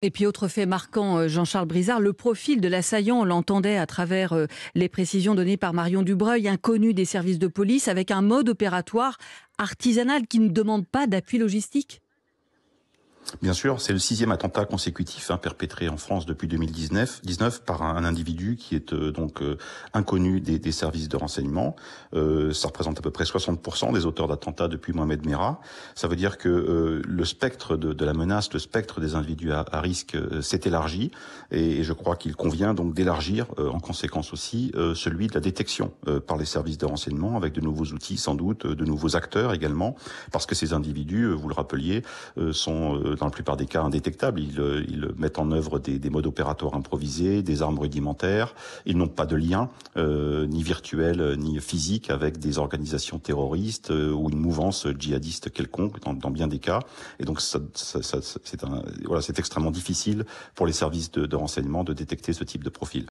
Et puis autre fait marquant, euh, Jean-Charles Brizard, le profil de l'assaillant, on l'entendait à travers euh, les précisions données par Marion Dubreuil, inconnu des services de police, avec un mode opératoire artisanal qui ne demande pas d'appui logistique Bien sûr, c'est le sixième attentat consécutif hein, perpétré en France depuis 2019 19, par un, individu qui est euh, donc euh, inconnu des, services de renseignement. Euh, ça représente à peu près 60% des auteurs d'attentats depuis Mohamed Merah. Ça veut dire que euh, le spectre de, de, la menace, le spectre des individus à, risque s'est élargi et, et, je crois qu'il convient donc d'élargir en conséquence aussi celui de la détection par les services de renseignement avec de nouveaux outils sans doute, de nouveaux acteurs également, parce que ces individus, vous le rappeliez, sont dans la plupart des cas indétectables. Ils, euh, mettent en œuvre des, modes opératoires improvisés, des armes rudimentaires. Ils n'ont pas de lien, euh, ni virtuel, ni physique, avec des organisations terroristes euh, ou une mouvance djihadiste quelconque, dans, bien des cas. Et donc, c'est extrêmement difficile pour les services de renseignement de détecter ce type de profil.